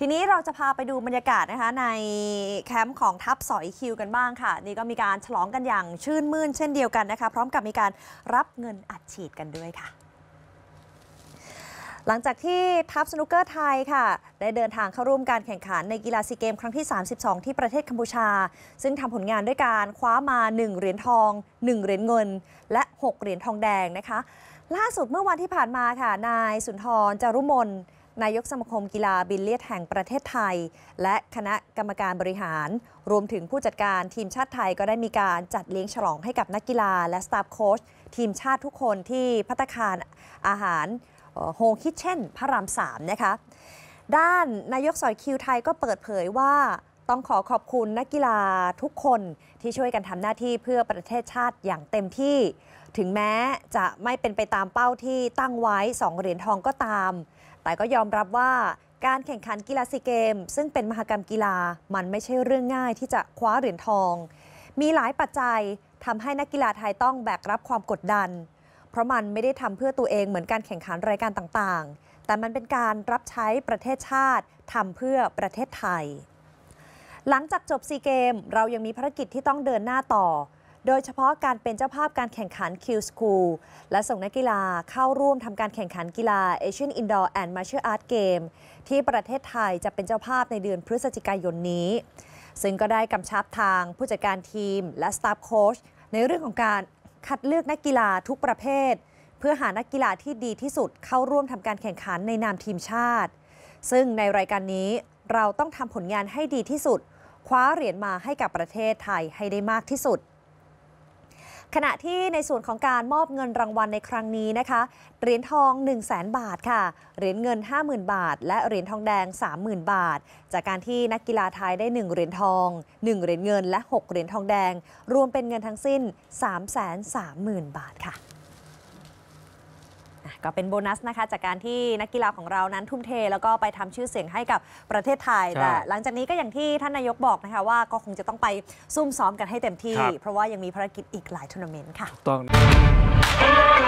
ทีนี้เราจะพาไปดูบรรยากาศนะคะในแคมป์ของทัพสอยคิวกันบ้างค่ะนี่ก็มีการฉลองกันอย่างชื่นมื่น เช่นเดียวกันนะคะพร้อมกับมีการรับเงินอัดฉีดกันด้วยค่ะ หลังจากที่ทัพสนุกเกอร์ไทยค่ะได้เดินทางเข้าร่วมการแข่งขันในกีฬาซีเกมครั้งที่ 32 ที่ประเทศกัมพูชา ซึ่งทำผลงานด้วยการคว้ามา 1 เหรียญทอง 1เหรียญเงิน และ 6เหรียญทองแดงนะคะ ล่าสุดเมื่อวันที่ผ่านมาค่ะนายสุนทรจารุมนนายกสมาคมกีฬาบิลเลียดแห่งประเทศไทย และคณะกรรมการบริหารรวมถึงผู้จัดการทีมชาติไทยก็ได้มีการจัดเลี้ยงฉลองให้กับนักกีฬาและสตาฟโค้ชทีมชาติทุกคนที่พัตคารอาหารโฮคิเช่น พระรามสามนะคะด้านนายกสอยคิวไทยก็เปิดเผยว่าต้องขอขอบคุณนักกีฬาทุกคนที่ช่วยกันทำหน้าที่เพื่อประเทศชาติอย่างเต็มที่ถึงแม้จะไม่เป็นไปตามเป้าที่ตั้งไว้ 2 เหรียญทองก็ตาม แต่ก็ยอมรับว่าการแข่งขันกีฬาซีเกมซึ่งเป็นมหกรรมกีฬามันไม่ใช่เรื่องง่ายที่จะคว้าเหรียญทอง มีหลายปัจจัยทำให้นักกีฬาไทยต้องแบกรับความกดดัน เพราะมันไม่ได้ทำเพื่อตัวเองเหมือนการแข่งขันรายการต่าง ๆ แต่มันเป็นการรับใช้ประเทศชาติทำเพื่อประเทศไทย หลังจากจบซีเกมเรายังมีภารกิจที่ต้องเดินหน้าต่อโดยเฉพาะการเป็นเจ้าภาพการแข่งขันคิวส o ูลและส่งนักกีฬาเข้าร่วมทำการแข่งขันกีฬา Asian Indoor and Martial Art Game ที่ประเทศไทยจะเป็นเจ้าภาพในเดือนพฤศจิกายนนี้ ซึ่งก็ได้กำชับทาง ผู้จัดการทีมและสตาฟโค้ชในเรื่องของการคัดเลือกนักกีฬาทุกประเภท เพื่อหานักกีฬาที่ดีที่สุด เข้าร่วมทำการแข่งขันในนามทีมชาติ ซึ่งในรายการนี้เราต้องทำผลงานให้ดีที่สุด คว้าเหรียญมาให้กับประเทศไทยให้ได้มากที่สุดขณะที่ในส่วนของการมอบเงินรางวัลในครั้งนี้นะคะเหรียญทอง 1 0 0 0 0แบาทค่ะเหรียญเงิน 50,000 บาท และเหรียญทองแดง 30,000 บาท จากการที่นักกีฬาไทยได้ 1 เหรียญทอง 1 เหรียญเงินและ 6 เหรียญทองแดง รวมเป็นเงินทั้งสิ้น 3 3 0 0 0 0 บาทค่ะก็เป็นโบนัสนะคะ จากการที่นักกีฬาของเรานั้นทุ่มเทแล้วก็ไปทำชื่อเสียงให้กับประเทศไทย แต่หลังจากนี้ก็อย่างที่ท่านนายกบอกนะคะว่าก็คงจะต้องไปซุ่มซ้อมกันให้เต็มที่ เพราะว่ายังมีภารกิจอีกหลายทัวร์นาเมนต์ค่ะต้อง